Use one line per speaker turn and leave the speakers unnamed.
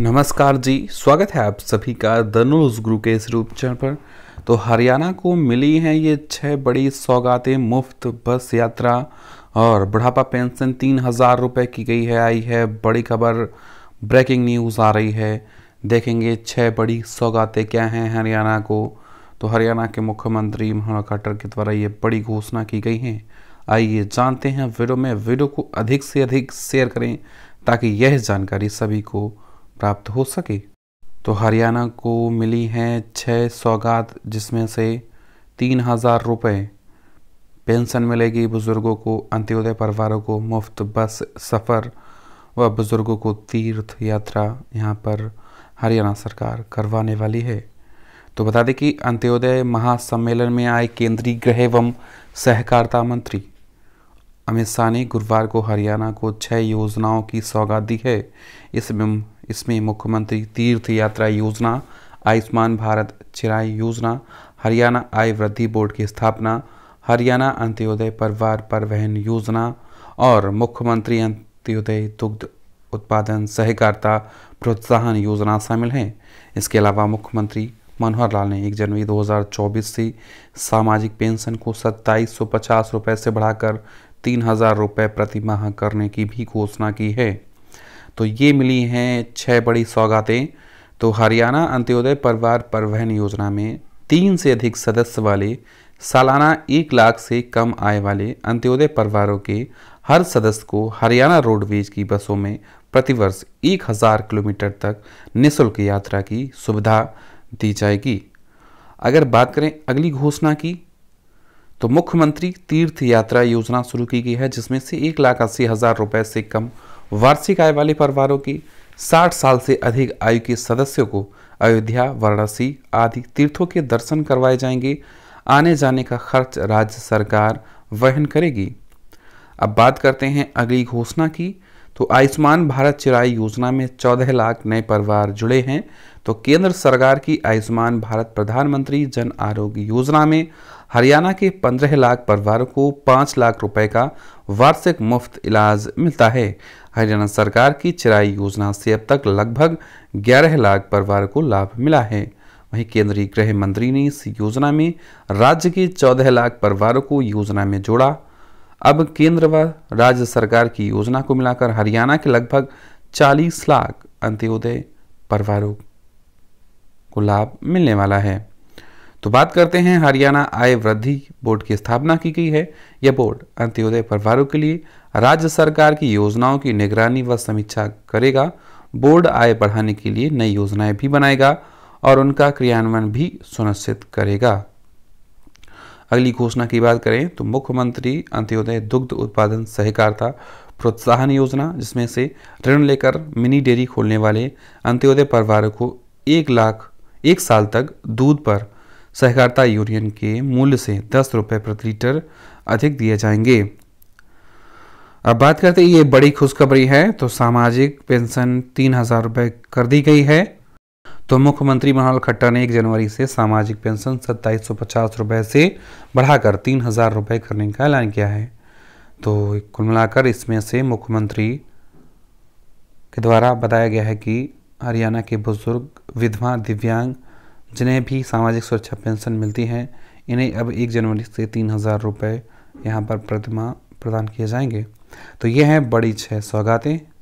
नमस्कार जी स्वागत है आप सभी का धनुष गुरु के इस रूप चैनल पर तो हरियाणा को मिली हैं ये छः बड़ी सौगातें मुफ्त बस यात्रा और बुढ़ापा पेंशन तीन हज़ार रुपये की गई है आई है बड़ी खबर ब्रेकिंग न्यूज़ आ रही है देखेंगे छह बड़ी सौगातें क्या हैं हरियाणा को तो हरियाणा के मुख्यमंत्री मनोहर खट्टर के द्वारा ये बड़ी घोषणा की गई है आइए जानते हैं वीडियो में वीडियो को अधिक से अधिक शेयर करें ताकि यह जानकारी सभी को प्राप्त हो सके तो हरियाणा को मिली हैं छः सौगात जिसमें से तीन हज़ार रुपये पेंशन मिलेगी बुज़ुर्गों को अंत्योदय परिवारों को मुफ्त बस सफ़र व बुज़ुर्गों को तीर्थ यात्रा यहाँ पर हरियाणा सरकार करवाने वाली है तो बता दें कि अंत्योदय महासम्मेलन में आए केंद्रीय गृह एवं सहकारिता मंत्री अमित शाह ने गुरुवार को हरियाणा को छह योजनाओं की सौगात दी है इसमें इसमें मुख्यमंत्री तीर्थ यात्रा योजना आयुष्मान भारत चिराई योजना हरियाणा आय वृद्धि बोर्ड की स्थापना हरियाणा अंत्योदय परिवार परिवहन योजना और मुख्यमंत्री अंत्योदय दुग्ध उत्पादन सहकारिता प्रोत्साहन योजना शामिल हैं इसके अलावा मुख्यमंत्री मनोहर लाल ने 1 जनवरी 2024 से सामाजिक पेंशन को सत्ताईस सौ पचास रुपये से बढ़ाकर तीन हज़ार रुपये प्रति माह करने की भी घोषणा की है तो ये मिली हैं छः बड़ी सौगातें तो हरियाणा अंत्योदय परिवार परिवहन योजना में तीन से अधिक सदस्य वाले सालाना एक लाख से कम आय वाले अंत्योदय परिवारों के हर सदस्य को हरियाणा रोडवेज की बसों में प्रतिवर्ष एक हज़ार किलोमीटर तक निःशुल्क यात्रा की सुविधा दी जाएगी अगर बात करें अगली घोषणा की तो मुख्यमंत्री तीर्थ यात्रा योजना शुरू की गई है जिसमें से एक लाख अस्सी हज़ार रुपए से कम वार्षिक आय वाले परिवारों की 60 साल से अधिक आयु के सदस्यों को अयोध्या वाराणसी आदि तीर्थों के दर्शन करवाए जाएंगे आने जाने का खर्च राज्य सरकार वहन करेगी अब बात करते हैं अगली घोषणा की तो आयुष्मान भारत चिराई योजना में 14 लाख नए परिवार जुड़े हैं तो केंद्र सरकार की आयुष्मान भारत प्रधानमंत्री जन आरोग्य योजना में हरियाणा के 15 लाख परिवारों को 5 लाख रुपए का वार्षिक मुफ्त इलाज मिलता है हरियाणा सरकार की चिराई योजना से अब तक लगभग 11 लाख परिवार को लाभ मिला है वहीं केंद्रीय गृह मंत्री ने इस योजना में राज्य के चौदह लाख परिवारों को योजना में जोड़ा अब केंद्र व राज्य सरकार की योजना को मिलाकर हरियाणा के लगभग 40 लाख अंत्योदय परिवारों को लाभ मिलने वाला है तो बात करते हैं हरियाणा आय वृद्धि बोर्ड की स्थापना की गई है यह बोर्ड अंत्योदय परिवारों के लिए राज्य सरकार की योजनाओं की निगरानी व समीक्षा करेगा बोर्ड आय बढ़ाने के लिए नई योजनाएं भी बनाएगा और उनका क्रियान्वयन भी सुनिश्चित करेगा अगली घोषणा की बात करें तो मुख्यमंत्री अंत्योदय दुग्ध उत्पादन सहकारिता प्रोत्साहन योजना जिसमें से ऋण लेकर मिनी डेयरी खोलने वाले अंत्योदय परिवारों को एक लाख एक साल तक दूध पर सहकारिता यूनियन के मूल्य से दस रुपये प्रति लीटर अधिक दिए जाएंगे अब बात करते हैं ये बड़ी खुशखबरी है तो सामाजिक पेंशन तीन हज़ार रुपये कर दी गई है तो मुख्यमंत्री मनोहर खट्टर ने एक जनवरी से सामाजिक पेंशन सत्ताईस सौ पचास रुपये से बढ़ाकर तीन हज़ार रुपये करने का ऐलान किया है तो कुल मिलाकर इसमें से मुख्यमंत्री के द्वारा बताया गया है कि हरियाणा के बुजुर्ग विधवा दिव्यांग जिन्हें भी सामाजिक सुरक्षा पेंशन मिलती है इन्हें अब एक जनवरी से तीन हज़ार रुपये यहाँ पर प्रतिमा प्रदान किए जाएंगे तो ये हैं बड़ी छः सौगातें